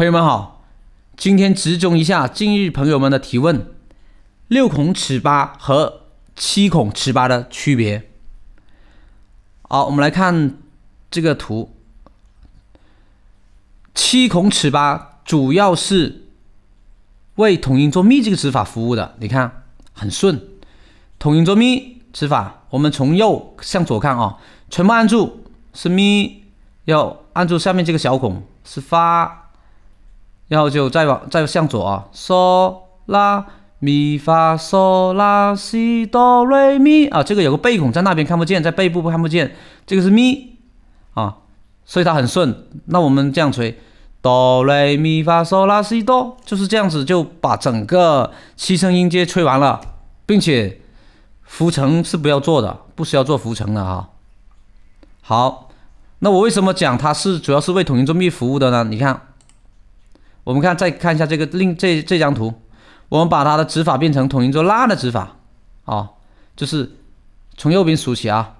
朋友们好，今天集中一下近日朋友们的提问：六孔尺八和七孔尺八的区别。好，我们来看这个图。七孔尺八主要是为同音做咪这个指法服务的，你看很顺。同音做咪指法，我们从右向左看啊，全部按住是咪，要按住下面这个小孔是发。然后就再往再向左啊，嗦啦咪发嗦啦西哆瑞咪啊，这个有个背孔在那边看不见，在背部看不见，这个是咪啊，所以它很顺。那我们这样吹，哆瑞咪发嗦啦西哆，就是这样子就把整个七声音阶吹完了，并且浮沉是不要做的，不需要做浮沉的哈。好，那我为什么讲它是主要是为统一中音服务的呢？你看。我们看，再看一下这个另这这张图，我们把它的指法变成同音做拉的指法啊，就是从右边数起啊，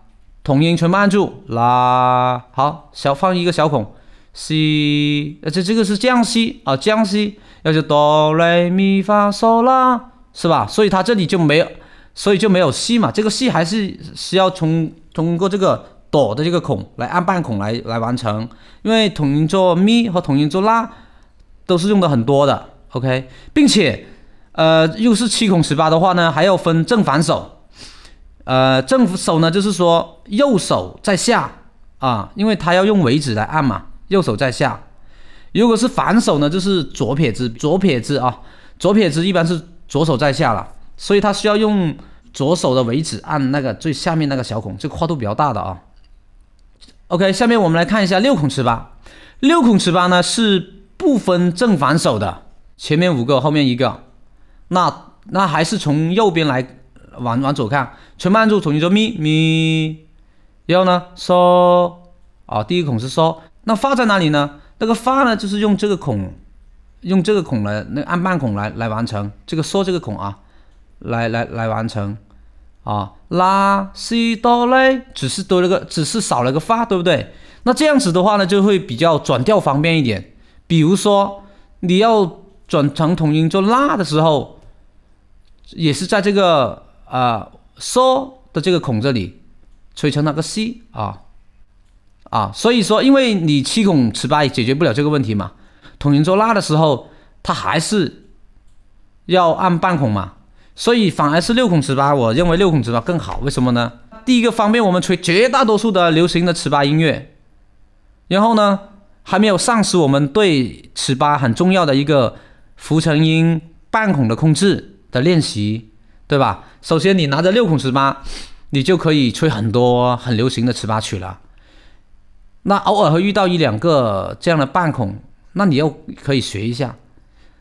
同音全部按住拉，好，小放一个小孔西，呃这这个是降西啊，降西，要求哆来咪发嗦啦，是吧？所以它这里就没有，所以就没有西嘛，这个西还是需要通通过这个哆的这个孔来按半孔来来完成，因为同音做咪和同音做啦，都是用的很多的，OK，并且，呃，又是七孔十八的话呢，还要分正反手，呃，正手呢就是说右手在下啊，因为它要用尾指来按嘛，右手在下。如果是反手呢，就是左撇子，左撇子啊，左撇子一般是左手在下了，所以它需要用左手的尾指按那个最下面那个小孔，这个跨度比较大的啊。OK，下面我们来看一下六孔十八，六孔十八呢是。不分正反手的，前面五个，后面一个，那那还是从右边来，往往左看，全半柱，重新做咪咪，然后呢嗦，啊，第一孔是嗦，那发在哪里呢？那个发呢，就是用这个孔，用这个孔来，那按半孔来来完成这个嗦这个孔啊，来来来完成啊，拉西哆来，只是多了个，只是少了个发，对不对？那这样子的话呢，就会比较转调方便一点。比如说，你要转成同音做辣的时候，也是在这个啊嗦的这个孔这里吹成那个 C 啊啊，所以说，因为你七孔尺八解决不了这个问题嘛，同音做辣的时候，它还是要按半孔嘛，所以反而是六孔尺八，我认为六孔尺八更好。为什么呢？第一个方便我们吹绝大多数的流行的尺八音乐，然后呢？还没有丧失我们对尺八很重要的一个浮沉音半孔的控制的练习，对吧？首先你拿着六孔尺八，你就可以吹很多很流行的尺八曲了。那偶尔会遇到一两个这样的半孔，那你要可以学一下。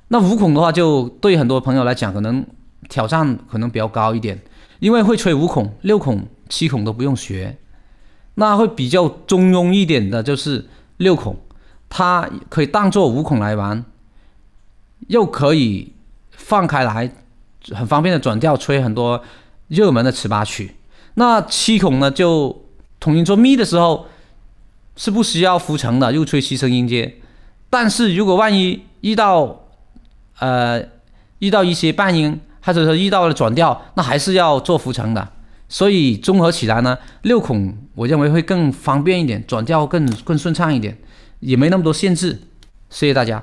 那五孔的话，就对很多朋友来讲，可能挑战可能比较高一点，因为会吹五孔、六孔、七孔都不用学，那会比较中庸一点的就是六孔。它可以当做五孔来玩，又可以放开来，很方便的转调吹很多热门的尺八曲。那七孔呢，就同音做咪的时候是不需要浮层的，又吹七声音阶。但是如果万一遇到呃遇到一些半音，或者说遇到了转调，那还是要做浮层的。所以综合起来呢，六孔我认为会更方便一点，转调更更顺畅一点。也没那么多限制，谢谢大家。